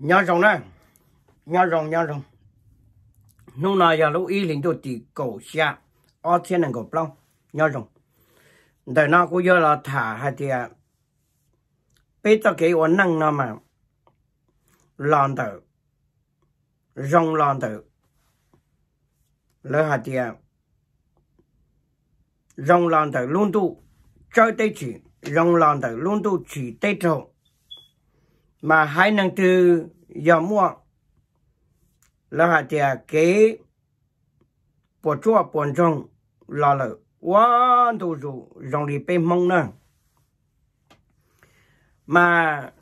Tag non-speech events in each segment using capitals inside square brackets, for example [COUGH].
nhớ rồng nè nhớ rồng nhớ rồng nô nào giờ lúc ý linh đồ thì cổ xa ở thiên này cổ plong nhớ rồng đời nào cũng giờ là thả hay thì bây giờ cái ổn năng nào mà lòn đầu, rồng lòn đầu, lỡ hạt thì à, rồng lòn đầu luôn tu chơi tây chỉ rồng lòn đầu luôn tu chỉ tây trộn mà hai năng tư giờ mua là hạ tiền kế bỏ chua bỏ trong là lợi quá đủ dù dòng đi bên mông nè mà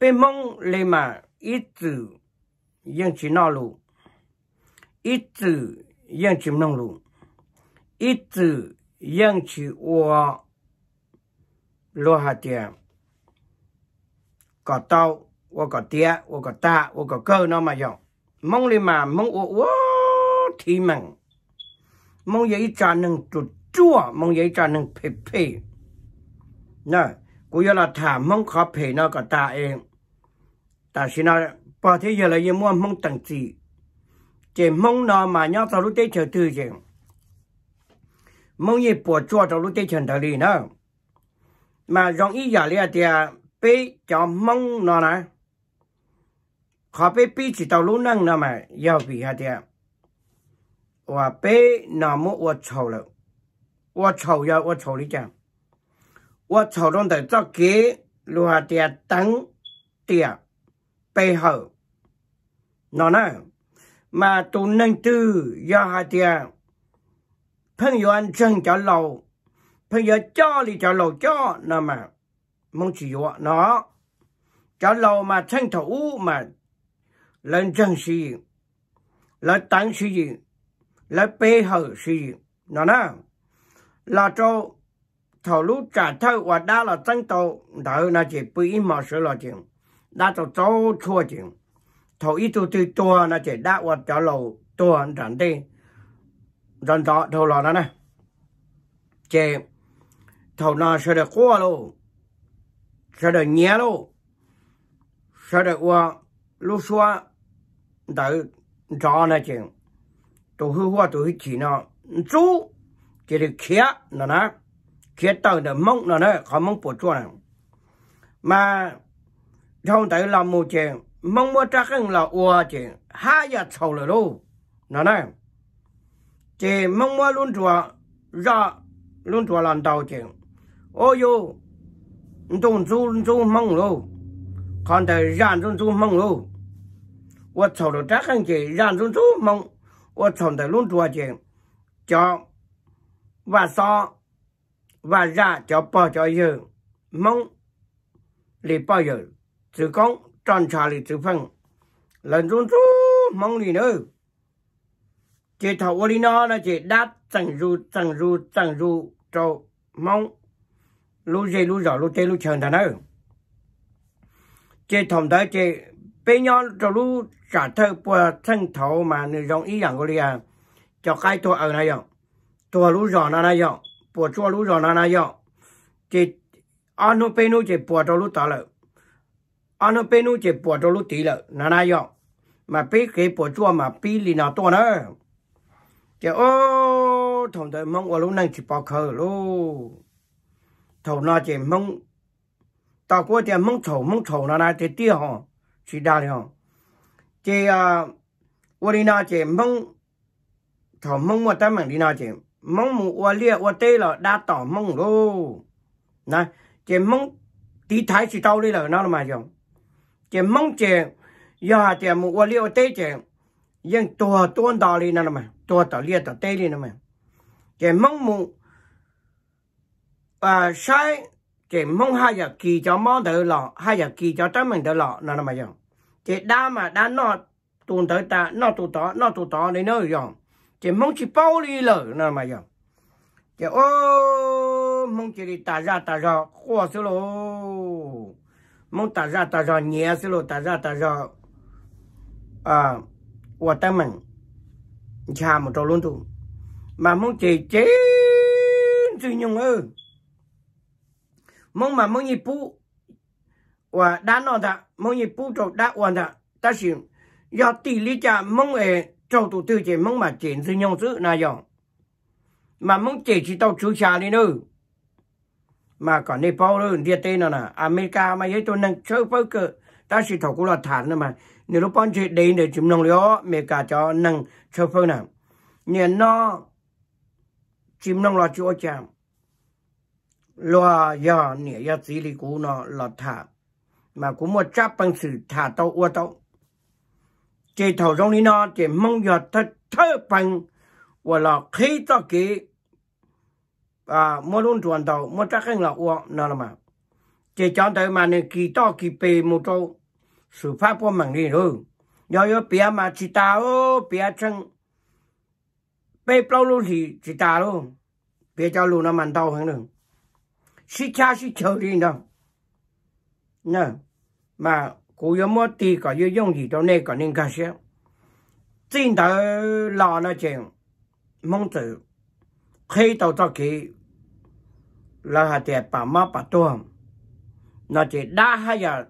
bên mông lấy mà ít từ yên chỉ nọ lụ ít từ yên chỉ nông lụ ít từ yên chỉ ua lô hạ tiền có tàu ô có tía ô có ta ô có cơ nó mà dòng mong li mà mong ô ô thì mừng mong giấy trả nâng tụt chua mong giấy trả nâng phê phê nè cô giờ là thả mong khó phê nó có ta em ta xin nó bỏ thế giờ là giờ mua mong tầng gì chỉ mong nó mà nhau tao lúc tết chờ tư chứ mong gì bỏ chua tao lúc tết chờ đời đi nữa mà dòng ý giả lia thì bị cho mong nó nè khó bị bị chỉ tàu lũ năng nó mà yêu bị hạt địa và bị nó mua và chầu rồi và chầu giờ và chầu đi chăng và chầu trong đời cho kế lũ hạt địa tăng địa bị hậu nó nè mà tụ năng tư do hạt địa phân yêu anh chân cho lầu phân yêu cho thì cho lầu cho nó mà mong chỉ dọa nó cho lâu mà thanh thủ mà lên chân gì lên tăng gì gì lên bê hở gì nó nè là cho thầu lúc trả thơ và đa là tăng tàu đỡ là chỉ bị mà sự là chuyện đa tàu cho chua chuyện thầu ít tu tư tua là chỉ đa và cho lâu tua chẳng đi dần đó thầu là đó nè chỉ thầu nào sẽ được qua luôn sẽ được nhé luôn sẽ được qua lúc xóa đợi cho nó chứ tụ hư hoa tụ hư chỉ nó chú chỉ được khía nó nè khía tờ đợi mong nó nè khó mong bổ chua nè mà trong tới làm một chuyện mong muốn chắc hơn là ua chuyện hai giờ sầu rồi luôn nó nè chỉ mong muốn luôn chùa ra dạ, luôn chùa làm đầu chuyện ôi 中中中梦喽，看到染中中梦喽，我操了这行去染中中梦，我操的弄多钱，叫晚上晚上叫包叫有梦，里包有子宫长茶里子粉，人中中梦里头。chỉ thầu ô li nó là chỉ đáp chẳng ru chẳng ru chẳng ru trâu mong lúc dây lúc giỏ lúc tê lúc chờn thằng ơi chế thòng tới chế bây nhau cho lu trả thơ bùa thân thấu mà người dòng ý rằng của đi à cho cái tôi ở này rồi tôi lúc giỏ nó này rồi bùa chua lúc giỏ nó này rồi chế ăn nó bên nó chế bùa cho lu tao lợi ăn nó bên nó chế bùa cho lu tí lợi nó này rồi mà bây cái bùa chua mà bây lì nào tôi nữa chế ô thòng tới mong ở lu nâng chỉ bảo khờ lu thổ nó chỉ mong tao có tiền mong thổ, mong thổ nó này thì tiêu họ chỉ đa họ chỉ à ua đi nào chỉ mong thổ mong một tay mình đi nào chỉ mong một ua lia ua tê là đa tỏ mong lô này chỉ mong tí thái chỉ tao đi là nó là mà rồi chỉ mong chỉ giờ chỉ một ua lia ua tê chỉ nhưng tua tuôn đỏ đi nào mà tua tỏ lia tỏ tê đi nào mà chỉ mong một và sai chỉ mong hai giờ kỳ cho món tự lọ hai giờ kỳ cho trái mình tự lọ nó là mà dòng chỉ đa mà đa nó tuần tới ta nó tụ tỏ nó tụ tỏ đến nơi dòng chỉ mong chỉ bao đi lở nó là mà dòng chỉ ô mong chỉ đi ta ra ta ra khó số lô mong ta ra ta ra nhẹ số lô ta ra ta ra à của ta mình cha một trâu luôn tụ mà mong chỉ chế sự nhung ư mong mà mong nhịp bu và đã nói đã mong nhịp bu cho đã hoàn đã ta xin do tỷ lý cha mong ấy trâu tụ tư chế mong mà chiến sự nhau sự na dòng mà mong chế chỉ tàu chú cha đi nữa mà còn Nepal luôn địa tây nào nè America mà ấy tôi nâng chơi bao cỡ ta chỉ thầu cũng là thản nữa mà nếu lúc bọn chị đi để chúng nông lió mẹ cả cho nâng chơi bao nào nhà nó chim nông lo chỗ chạm lo giờ nè giờ chỉ đi cú nó là thả mà cũng một chấp bằng sự thả tao ua tao chỉ thầu trong đi nó chỉ mong giờ thật thơ bằng và là khi ta kì à mua luôn chuẩn tàu mua chắc anh là ua nó là mà chỉ chọn tới mà nên kỳ to kỳ bề một chỗ sự pháp của mình đi rồi giờ giờ bia mà chỉ ta ô bia chân bê bao luôn thì chỉ ta luôn bia cho luôn nó mặn tàu hơn đường shi cha shi chờ đi nè, nè mà cụ yếu mua ti có yếu dùng gì đó này có nên cả xe trên đầu là nó chuyện mong tử khi đầu tóc kỳ là hạt tiền bà má bà tuồng nó chỉ đa hay là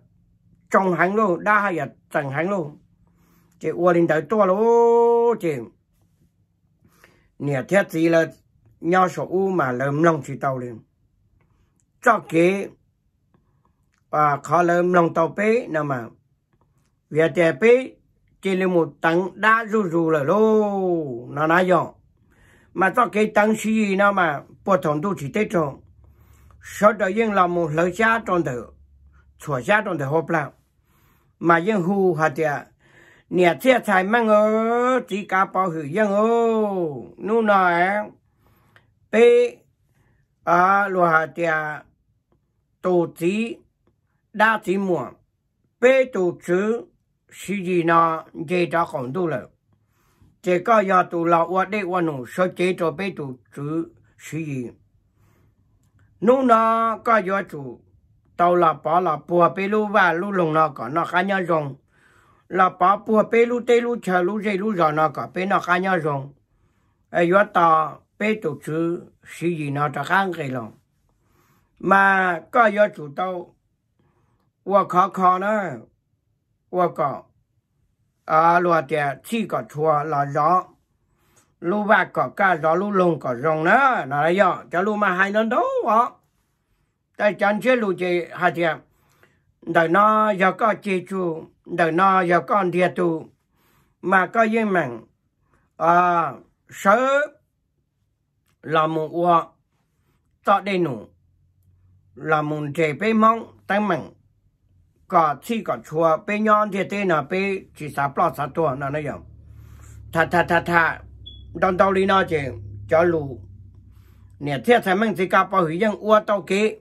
trong hành luôn đa hay là trần hành luôn chỉ qua đến tới tua luôn chỉ nè thiết gì là nhau số u mà lầm lòng chỉ tàu liền cho kỹ và khó lơm lòng tàu bế nào mà về trẻ bế chỉ là một tầng đã rù rù là lô nó nói dọn mà cho cái tầng xí gì nào mà bộ thống tu chỉ tế trộn sau đó yên là một lỡ xa trong thử chùa xa trong thử hộp lạc mà yên hù hạt trẻ nhà trẻ thải mang ở chỉ cả bảo hữu yên ô nu nói bế à lùa hạt trẻ tổ chí đa chí mùa bê tổ chứ sĩ gì nó dễ cho khổng tu lợi chỉ có do tụ lọ qua đây qua nụ sơ chế cho bê tổ chứ sĩ gì nụ nó có do chủ tàu là bỏ là bùa bê lu và lu lùng nó có nó khá nhau rồng là bỏ bùa bê lu tê lu chờ lu dây lu giò nó có bê nó khá nhau rồng ai do tàu bê tổ chứ sĩ gì nó cho khá ngay lòng mà có do chủ tâu và khó khó nữa và có à lúa tiền chỉ có chua là gió lúa bạc có cả gió lúa lùng có rồng nữa là do cho lúa mà hai lần đâu đó tại chân chế lúa chỉ hai tiền đời nó giờ có chỉ chu đời nó giờ con địa tu mà có gì mặn à sớ là một quả tọt đây nụ là một chế bê mong tăng mạnh có chi có chùa bê nhon thì tên là bê chỉ sa bỏ sa tua nó nói rằng thà thà thà thà đồng đầu lý nó chứ, cho lù nè thiết sẽ mình chỉ cao bảo hủy dân ua tàu kế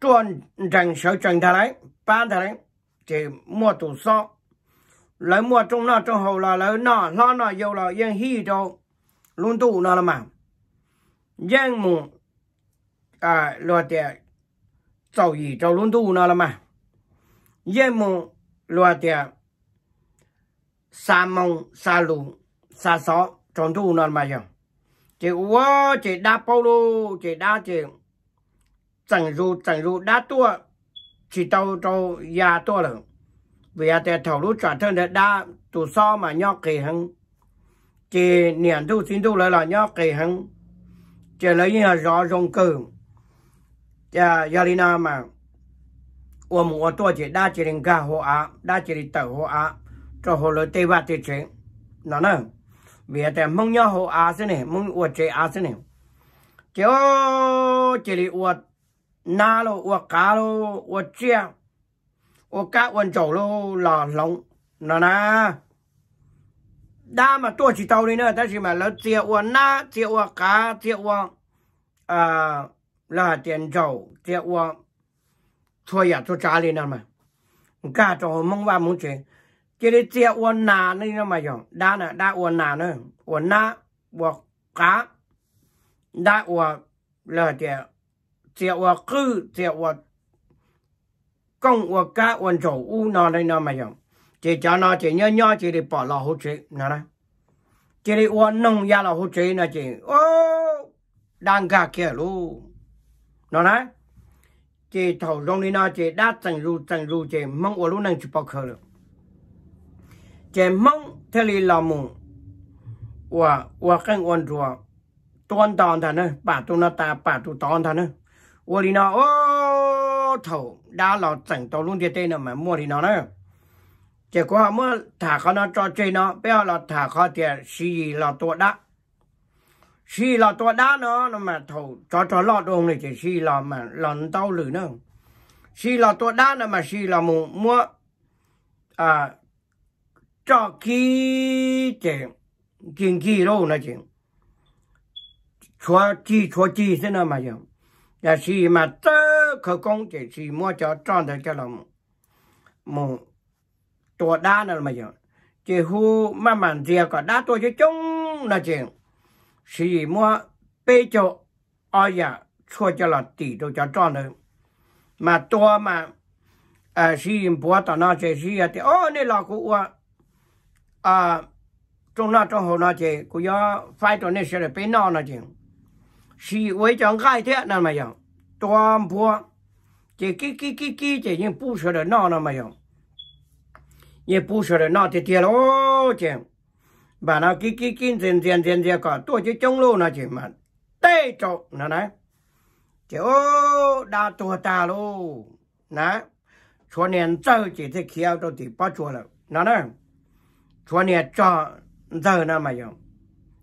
chuẩn rằng sở chuẩn thà đấy ban thà đấy chỉ mua tủ so lấy mua trong nó trong hậu là lấy nó nó nó yêu là yên hi đâu luôn tụ nó là mà dân muốn à lo để sau ý cho luôn tu nó là mà yên mong lo để sa mong sa lù sa xó tròn tu nó mà giờ chị quá chị đa bao lu chị đa chị chẳng ru chẳng ru đa tua chỉ tàu tàu ya tua rồi vì à thầu lúc trả thân để đa tụ so mà nhóc kỳ hăng chị niệm tu xin tu lại là nhóc kỳ hăng chị lấy như là rõ rồng cường cha nào mà ôm ô tô chỉ đa chỉ linh ga hoa á đa chỉ linh tẩu hoa cho hồ lô tây ba tây chế nó nè vì thế mong nhớ hoa á thế này mong ô chế á xin này cho chỉ linh ô na lô ô cá lô ô chia ô cá ua chầu lô là lỏng nó nè đa mà tôi chỉ tàu đi nữa ta chỉ mà lỡ chia ô na chia ô cá chia ô à là tiền dầu tiền uo thôi à tôi trả lên mà cả chỗ mong ba muốn chuyện cái đấy tiền uo nà nên nó mà dùng đa nè đa uo nà nữa uo nà uo cá đa uo là tiền tiền uo cư tiền uo công uo cá uo dầu u nó nên nó mà dùng chỉ cho nó chỉ nhớ nhớ chỉ để bỏ lò hỗ trợ nó đấy chỉ để uo nông gia lò hỗ trợ là chỉ ô đang cả kia luôn นาะนะ เจถอดงนี่นะเจด้าจังรู้จังรู้ เจ้ามังวัวรู้นั่งจุปอกเลยเจ้ามังเทลีลามุว่าว่ากันวันจัวตอนตอนท่านเนะป่าตุนตาป่าตุตอนท่านเนะวัวรีนอโอ้ถูด้าเราจังตัวรุงเจเต้นอมาม้วนรีนานะเจกว่าเมื่ถ้าเขาเนาะจอเจเนาะเปล่าเราถ้าเขาเจ้าสีเราตัวด้า xì là tua đá nó nó mà thầu cho cho lọ đồ này chỉ xì là mà lần tao lử nữa xì là tua đá nó mà xì là mua mua à cho khi chỉ kiên kỳ đâu nó chỉ cho chi cho chi thế nào mà giờ là dạ xì mà tớ khởi công chỉ xì mua cho tròn được cho là một tua đá nữa mà giờ chỉ hu mà màn rìa có đá tôi chứ chung là chuyện 是莫白叫阿爷错交了地主家账呢？蛮多嘛？呃，是因不晓得那些事的，哦，你老公我，啊，中那中后那钱，不要坏到那些孬那钱。是违章改掉那么样，短坡这给给给给，几人不晓得闹那么用，也不晓得哪点跌落去。bà nào kí kí kín tiền tiền tiền tiền còn tôi chỉ trông lô nó chỉ mà tê trộn nó này chỉ ô đa tua ta lô nè cho nên giờ chỉ thấy kia đâu thì bắt chua rồi nó này cho nên cho giờ nó mà dùng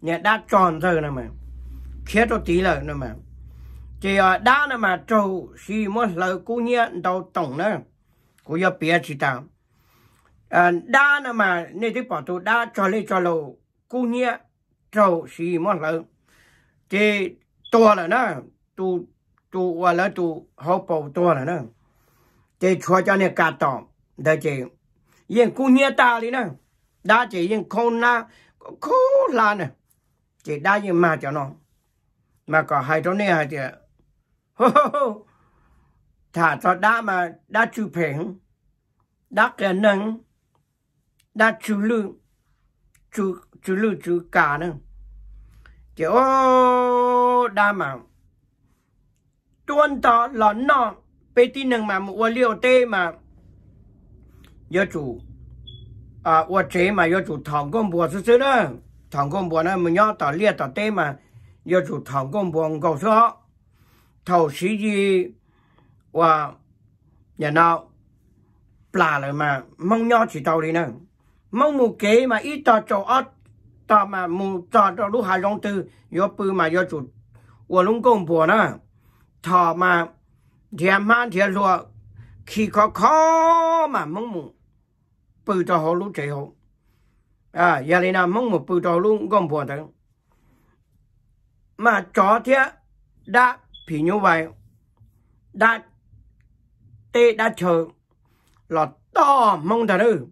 nhà đã chọn giờ nó mà kia đâu tí lời nó mà chỉ ở đa nó mà trâu xì một lời cú nhẹ đầu tổng nữa cú giờ bia chỉ tao đa nè mà nên thì bảo tù đa cho lên cho lầu cú nhẹ trầu xì món lợn thì to là nó tu tu và là tu hậu bầu to là nó thì cho cho nên cả tỏm để chị yên cú nhẹ ta đi nè đa chỉ yên không na khô là nè chỉ đa yên mà cho nó mà có hai chỗ này hai chị thả cho đa mà đa chụp hình đa cái năng đã chủ lưu chủ chủ lưu chủ cả nữa chỉ ô đa mà tuân tỏ lón nọ bê tin nâng mà mua liệu tê mà do chủ à ô chế mà do chủ thòng con bùa sư sư đó thòng con bùa nó mình nhớ tỏ liệt tỏ tê mà do chủ thòng con bùa cầu sư họ thầu sĩ gì và nhà nào là rồi mà mong nho chỉ tàu đi nữa mong mù kế mà ít tao cho ớt tao mà mù tao cho lúc hà rong tư yo bự mà yo chủ của lúc công bùa nữa thọ mà thiệt mà thiệt lúa khi khó khó mà mong mù bự cho họ lúc chạy họ à giờ này là mong mù bự cho lúc công bùa đấy mà chó thiệt đã phí như vậy đã tê đã chờ là to mong thật ư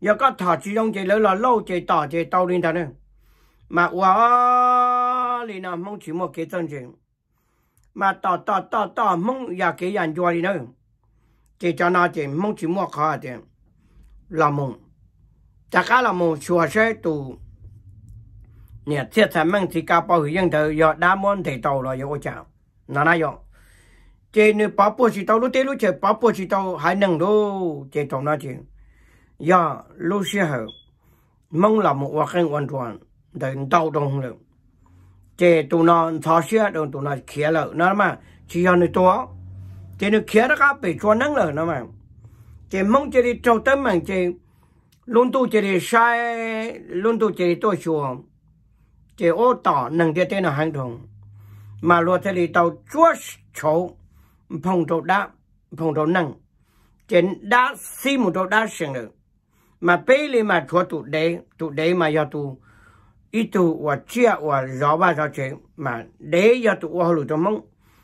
giờ có thọ chú đông chỉ lỡ là lâu chỉ tỏ chỉ tàu lên đó nữa mà quá liền là mông chỉ một cái chân chuyện mà tỏ tỏ tỏ tỏ mông giờ cái dàn cho đi nữa chỉ cho nó chỉ mông chỉ một khó thì là mông, chắc cả là mong chùa sẽ tụ nè thiết sản mong thì cao bao yên giờ giờ đã muốn thì tàu rồi giờ chào nó nói rồi chỉ nếu bảo bố chỉ tàu lúc tết lúc chơi bảo bố chỉ tàu hai nâng đô chỉ tàu nó chuyện và lúc xưa hậu mong là một hoạt cảnh hoàn toàn để đau đồng lượng chế tụ nó thọ xưa đồng tụ nó khía lợi nó mà chỉ cho nó tố chế nó khía nó các bị cho nắng lợi nó mà chế mong chế đi trâu tấm mà chế luôn tu chế đi sai luôn tu chế đi tôi xuống chế ô tỏ nâng chế tên là hành động mà luôn thế đi tàu chúa chấu phòng trâu đá phòng trâu nâng chế đá xi một trâu đá sừng được mà bây giờ mà cho tụ đấy tụ đấy mà do tụ ít tụ và chia và rõ ba rõ chuyện mà đấy do tụ và lũ cho mông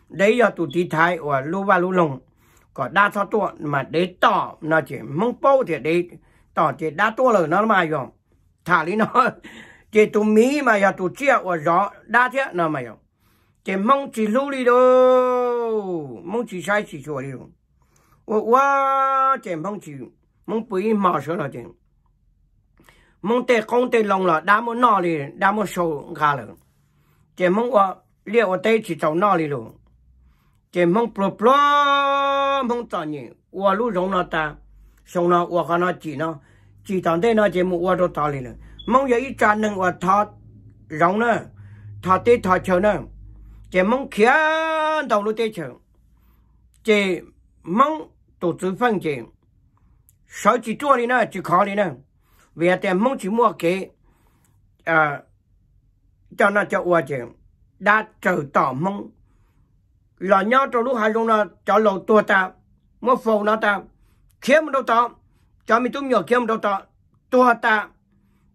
đấy do tụ tí thái và lũ ba lũ lồng có đa số tụ mà đấy tỏ nó chỉ mông bao thì đấy tỏ chỉ đa tụ rồi nó mà rồi thả lý nó [LAUGHS] chỉ tụ mỹ mà do tụ chia và rõ đa thế nó mà rồi chỉ mông chỉ lũ đi đâu mông chỉ sai chỉ chùa đi đâu wow chỉ mong chỉ mong bùi mò sơ là chuyện mong tê công tê lòng là đã muốn nọ lì đã muốn sầu gà lợ chỉ mong ở liệu ở tây chỉ trâu nọ lì luôn chỉ mong pro pro mong tao nhỉ ở lũ rong nó ta xong nó ở cái nó chỉ nó chỉ tao tê nó chỉ muốn ở đâu tao lì nữa mong giờ ít cha nâng ở thọ rong nữa thọ tê thọ chờ nữa chỉ mong kia đầu lũ tê chờ chỉ mong tổ chức phân chuyện sáu chỉ chua đi nè chỉ khó đi nè về tiền mong chỉ mua cái à cho nó cho ua chứ đã trừ tỏ mong lò nhau trong lúc hai luôn nó cho lầu tua ta mua phù nó ta kiếm đâu tỏ cho mình tụm nhỏ kiếm đâu tỏ tua ta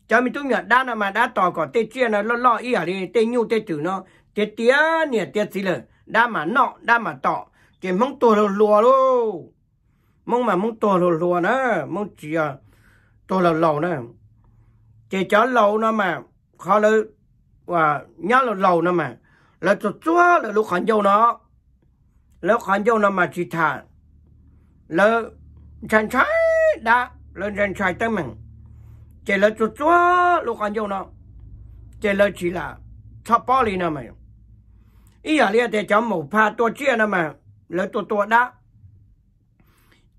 cho mình tụm nhỏ đã là mà đã tỏ có tê chia nó lo lo ý à đi tê nhu tê chữ nó tê tía nè tê gì lờ đã mà nọ đã mà tỏ chỉ mong tua lùa luôn mong mà mong to lùa lùa nó mong chỉ à to lầu lầu nó chỉ cho lầu nó mà khó lư và nhớ lầu lầu nó mà là cho chúa là lúc khẩn dâu nó lúc khẩn dâu nó mà chỉ thả là chân trái đã là chân trái tên mình chỉ là cho chúa lúc khẩn dâu nó chỉ là chỉ là cho bỏ đi nó mà ý là lia để cho một pha tua chia nó mà là tua tua đã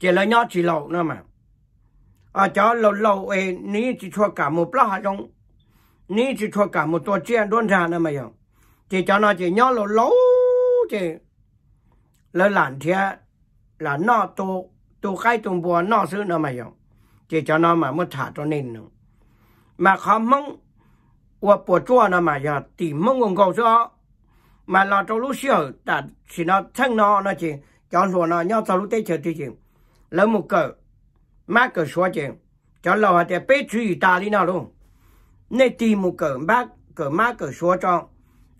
在那鸟子楼，那么，啊，叫楼老诶，你只穿格么不勒好用？你只穿格么多简单穿那么用？在叫那在鸟楼老在，那两天、蓝那都都海中部那水那么用？在叫那嘛没太多内容。买好梦，我不做那么用，对梦工告诉我，买了走路时候在去那城那那些，讲说呢，鸟走路得钱得钱。lỡ một cờ má cờ xóa chuyện cho lò hạt chú ý ta đi nào luôn nè tì một cờ bác cờ má cờ xóa cho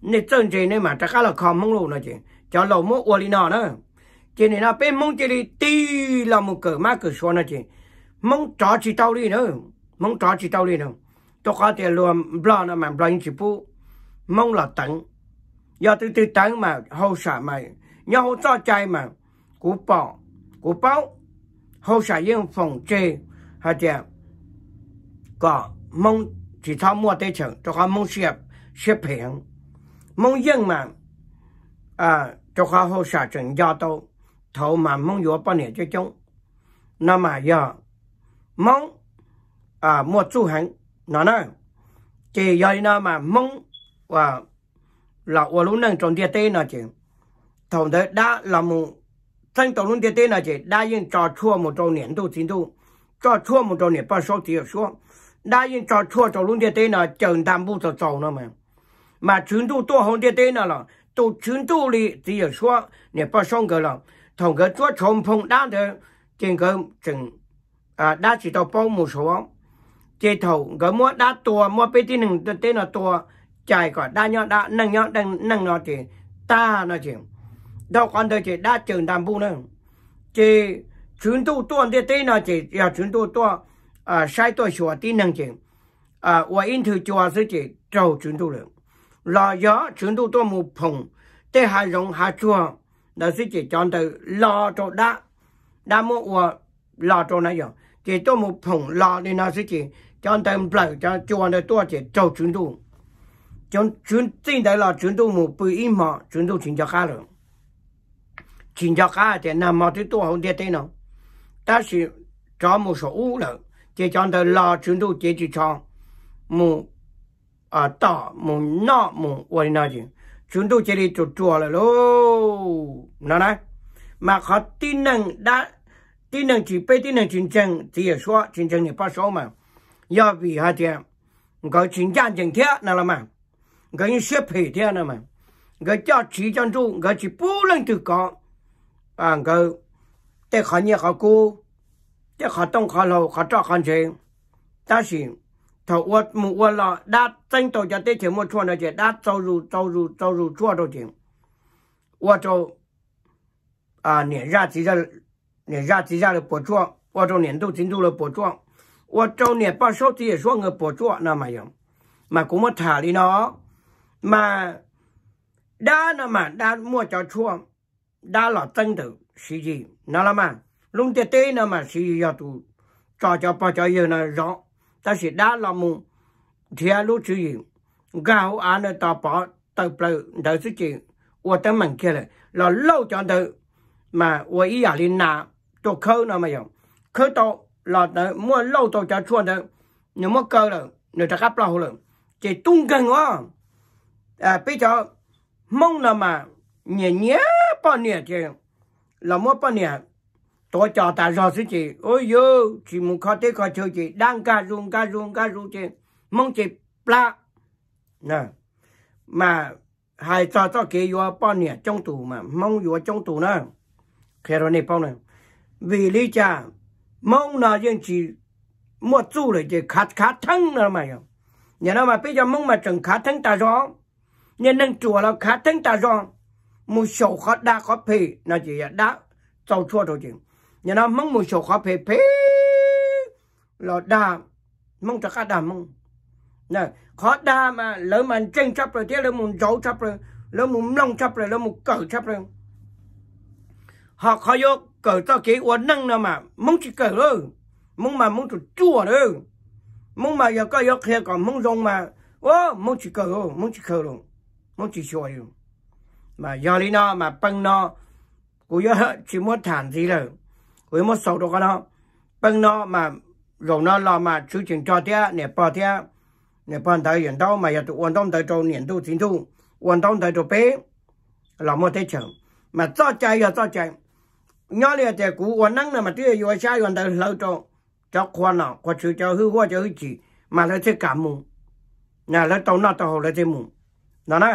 nè chân chế nè mà chắc là khó mong luôn nè chị. cho lò mua ua đi nào đó chế này nó bé mong chế đi tì là một cờ má cờ xóa nè chị. mong trò chỉ tao đi nữa mong trò chỉ tao đi nữa tôi có thể luôn blo nó mà blo chỉ pu mong là tận do từ từ tận mà hậu sợ mà nhau hậu cho chạy mà cú bỏ cú bao 后响应讽刺或者個蒙是他摸底層，就話蒙事業失平，蒙英文啊，就話後響整家都頭嘛蒙有半年之中，那麼要蒙啊摸住行，那呢，只要那麼蒙啊，老我路能中間對那件，同的那那麼。dân tổ luôn thế thế là chỉ đại yên cho chua một trò niệm độ chính độ cho chua một trò niệm bao số thì số đại yên cho chua tổ luôn thế thế là chừng tam bu trò trầu nữa mà mà chính tu tu hồng thế thế là là tu chính tu thì thì số niệm bao xong cái là thằng cái chúa chồng phong đa thế trên cái chừng à đa chỉ tao bao một số chế thầu cái mua đa tua mua bê tin hằng thế là tua chạy cả đa nhọ đa nâng nhọ đa nâng nó thì ta nó chịu 到讲到这，那正南部呢？这全都断的点呢？这要全都断啊，晒到少点人情啊！我因头就话是这走泉州了。那要全都多木捧，这还人还做那是这讲的老早的，那么我老早那样这多木捧老的那事情讲的不讲，就往那多这走全都，讲泉进来了全都木不一嘛，全都全家害了。chỉ cho cá thì nằm mà thứ tôi không biết thế nào ta chỉ cho một số u là chỉ cho tôi lo chúng tôi chỉ chỉ cho một à tỏ một nọ một quần nào gì chúng tôi chỉ đi chuột chùa là lô nó đấy mà họ tin năng đã tin năng chỉ bây tin năng chiến tranh thì là số chiến tranh thì bao số mà do vì họ tiền, có chiến tranh chẳng thế nào là mà có những xếp hệ thế nào mà có cho chỉ cho tôi, có chỉ bù lên từ có 网购，得行业好过，得合同好老，合作行情。但是，他我我那那正道家的钱没赚到钱，那收入收入收入赚到钱。我就啊，年下其实年下其实了不赚，我就年度进入了不赚，我做年报数字也算个不赚，那没有，没这么太的多，没，单那么单没赚错。đã là chân tử sĩ gì nó là mà lúc tế tế nó mà sĩ gì giờ tụ cho cho bao cho giờ nó rõ ta sẽ đã là mù theo lúc sử dụng gạo ăn nó tao bỏ tao bự đỡ sự chuyện của tấm mình kia là là lâu cho tự mà của ý à linh nà tôi khơi nó mà dùng khơi tôi là tự mua lâu tôi cho chuồn tự nếu mà cơ rồi nếu ta gấp lâu rồi chỉ tung cần quá à bây giờ mong là mà nhẹ nhẹ bao nhiêu chứ làm mua bao nhiêu tôi cho ta rõ sự chị ôi yo chỉ muốn khó thế khó chơi chị đang ca run ca run ca run chị mong chị pla nè mà hai cho cho kia yo bao nhiêu trong tù mà mong yo trong tù nè khi rồi này bao nè vì lý cha mong nó riêng chị mua chú rồi chị khát khát thân nữa mà nhà nó mà bây giờ mong mà chẳng khát thân ta rõ nhà nâng chùa là khát thân ta rõ mu sầu khó đa khó phê nó chỉ đá sau chua đồ chừng nhà nó mong mu sầu khó phê phê là đa mong cho cả đa mong nè khó đa mà lỡ mà tranh chấp rồi thế lỡ muốn giấu chấp rồi lỡ muốn lông chấp rồi lỡ muốn cởi chấp rồi họ khó vô cởi tao cái uốn năng nào mà mong chỉ cởi thôi mong mà mong chụp chua thôi mong mà giờ có giờ kia còn mong rong mà ô mong chỉ cởi thôi mong chỉ cởi rồi mong chỉ xoay rồi mà do lý nó mà băng nó cú gió chỉ muốn thản gì rồi với một số đâu có nó băng nó mà rồi nó lo mà chú chuyện cho thế nè bỏ thế nè bỏ tới hiện đâu mà giờ tụi quan tâm tới trâu niệm tu chính tu quan tâm tới trâu bé là một thế chẳng mà cho chạy giờ cho chạy nhớ liền thì cú quan năng là mà tiêu vô sai quan tới lâu trâu cho khoan nào khoan chú cho hư hoa cho hư chỉ mà nó sẽ cảm mù nè nó tàu nó tàu hồ nó sẽ mù nó nói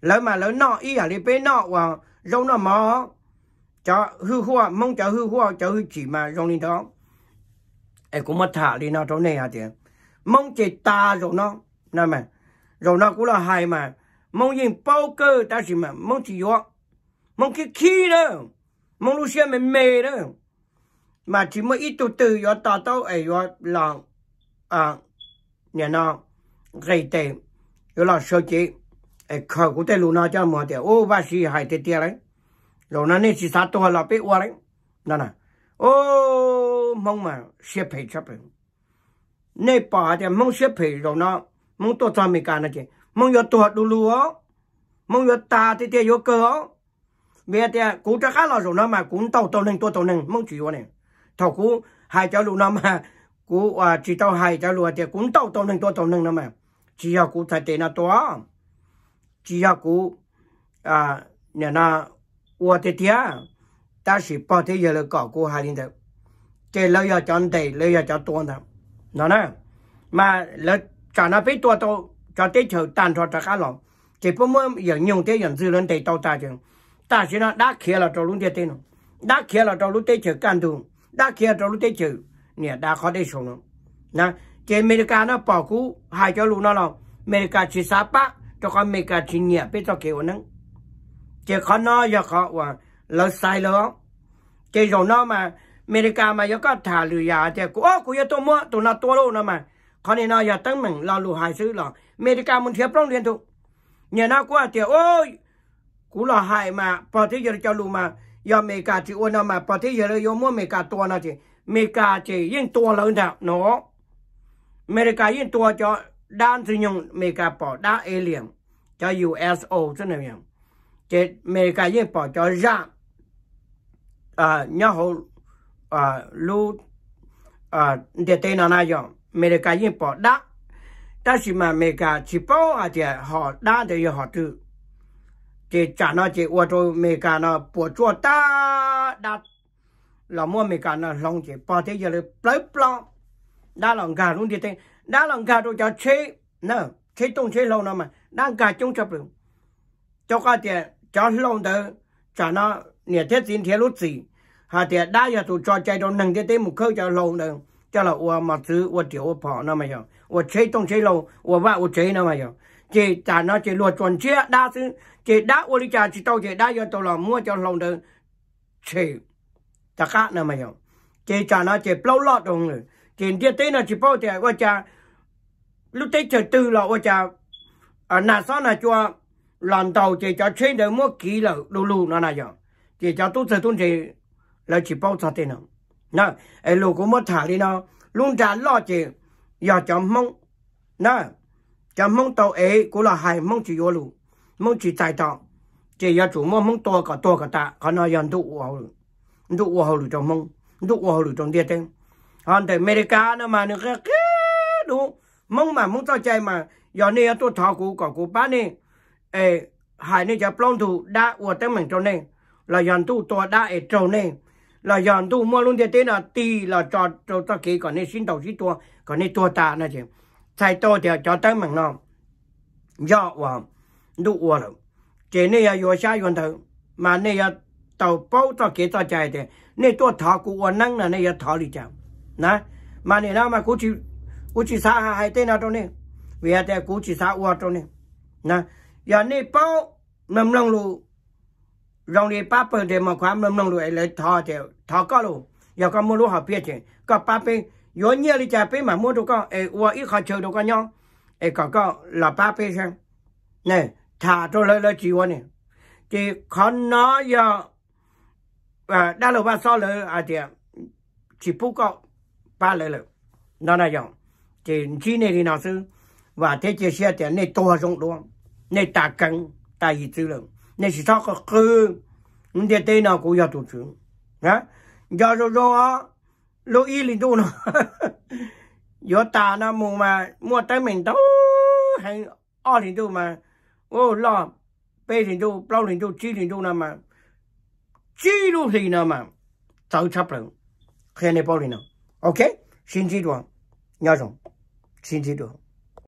lỡ mà lỡ nọ ý à đi bên nọ và rong nó mò cho hư hoa mong cho hư hoa cho hư chỉ mà rong lên đó em cũng mất thả đi nó chỗ này à thì mong chỉ ta rồi nó nè mà rồi nó cũng là hay mà mong nhìn bao cơ ta chỉ mà mong chỉ yếu mong cái khí đó mong lúc xe mình mê đó mà chỉ mới ít từ từ yếu tao tao ấy yếu lòng à nhà nó gây tệ yếu là sơ chế khờ cũng thể lù nó cho mà tiền ô ba xì hai tiền tiền đấy rồi nó nên xì sát tôi là biết qua đấy nè nè ô mong mà xếp phải chấp phải nên bỏ thì mong xếp phải rồi nó mong tôi cho mình cả nó chứ mong yo tôi đủ lù ó mong yo ta thì tiền yo cơ ó bây giờ cũng chắc là rồi nó mà cũng tàu tàu nên tôi tàu nên mong chịu này thầu cũng hai cháu lù nó mà cũng chỉ tàu hai cháu lù thì cũng tàu tàu nên tôi tàu nên nó mà chỉ là cũng thay tiền là tôi chỉ học cũ à nhà na qua thế thía ta shi bỏ thế giờ là cỏ cô hai linh thật chơi lâu giờ chọn đầy lâu giờ chọn tuôn thật nó nè mà lỡ cho nó biết tua tôi cho tới chờ tàn cho cho cá lòng chỉ bố mới giờ nhung thế giờ dư lên đầy tàu ta chừng ta chỉ nó đã kia là cho luôn thế tên đã kia là cho lúc thế chờ can đường đã kia cho lúc thế chờ nè đã khó để sống nè chỉ Mỹ nó bỏ cũ hai cho luôn nó lòng Mỹ chỉ sáu bát ตัวคนเมกาชิเนียไปตัวเกี่ยวนั้น เจ้าคาน้อยากเขาว่าเราใส่แล้วเจ้าของน้อมาอเมริกามาเขาก็ถ่ายหรือยาเจ้ากูอ๋อกูอยากตัวมั่วตัวนาตัวรู้นะมัาคนนี้น้อยากตั้งมึงเราลู่หายซื้อหรออเมริกามันเทียบร้องเรียนถูกเนี่ยน้ากูว่าเจ้าโอ้ยกูหลาหายมาพอที่จะจะรู้มาอยอมเมกาที่อ้วนมาพอที่จะเลยยอมมั่วเมกาตัวนั่นจีเมกาจียิ่งตัวเลยเนี่เนาะอเมริกายิ่งตัวจะ đang sử dụng mấy cái bỏ đá liền cho USO thế này nhỉ chế mấy cái gì bỏ cho ra à nhớ hồ à lu à để tên là nào nhỉ mấy cái gì bỏ đá đó chỉ mà mấy cái chỉ bảo à thì họ đá thì họ tự chế trả nó chế ô tô mấy cái nó bỏ cho ta đặt là mua mấy cái nó lòng chế bỏ thế giờ là plei plong đã là gà luôn thì tên đã là gà đồ cho chế nè chế tung chế lâu nào mà đang gà chung chập được, cho cả tiền cho lâu đó cho nó nhà thiết tiền thế lúc gì hà tiền đã giờ tụi cho chạy đồ nâng cái thế một khâu cho lâu nữa cho là ua mà thứ ua tiểu ua bỏ nó mà nhở, ua chế tung chế lâu ua vạ ua chế nó mà hiểu chỉ trả nó chỉ luật chuẩn chế, đa thứ chỉ đã ua đi trả chỉ tao chỉ đã giờ tao là mua cho lâu nữa chế, ta khác nữa mà nhở, chỉ trả nó chỉ lâu lót rồi chỉ thế thế nó chỉ bao tiền qua trả lúc thấy chờ tư là ôi chà ở à, nà sao nà cho lần đầu chỉ cho trên đời mua kỹ là lù lù nó nà giờ chỉ cho tôi sẽ tôi chỉ là chỉ bao giờ tiền nào nè ấy lù cũng mất thả đi nó luôn trả lo chỉ giờ cho mong nè cho mong tàu ấy cũng là hai mong chỉ vô lù mong chỉ tài tọ chỉ giờ chủ mua mong to cả to cả tạ có nói giờ đủ hậu đủ hậu lù cho mong đủ hậu lù trong địa tên còn tại America nó mà nó cái đúng mong mà mong tao chạy mà giờ này tôi thọ cụ của cụ ba này ê hải này giờ plong thủ đã của tên mình cho này, là dọn tu tòa đã ở trâu này, là dọn tu mua luôn thế thế là tì là cho cho ta kỹ còn này xin đầu xin tua còn này tua ta nè chị thầy tôi thì cho tới mình nó do và đủ và rồi chị này là vừa xa vừa thử mà này là tàu bao cho kỹ cho chạy thì này tôi thọ cụ năng là này là thọ đi chào nè mà này nào mà cũng chịu u chỉ sa ha hai tên nào trong này vì hai tên cú chỉ sa u trong này nè giờ này bao mầm lông lu, rong đi ba bờ để mà khóa mầm lông lu, ấy lấy thò để thò có lu, giờ có mua lúa họ biết chứ có ba bên yếu nhiều đi chả bên mà mua đâu con, ấy u ít khó chơi đâu con nhau ấy có có là ba bên xem nè thả cho lấy lấy chỉ u này chỉ khó nó giờ à, đã lâu ba so lời à thì chỉ bút có ba lời lời nó là giống chỉ chỉ này thì nào sư và thế chia sẻ thì này to rộng đó này ta cần ta gì tư lượng này chỉ sao có cơ nhưng thế thế nào cũng 要 tổ chức nhá do do do lô y linh tu nó [LAUGHS] do ta nó mua mà mua tới mình đâu hay o linh tu mà ô lo bê linh tu bao linh tu chi linh tu nào mà chi luôn thì nào mà tao chấp rồi khen này bao linh nào ok xin chi luôn nhớ rồi 亲激动。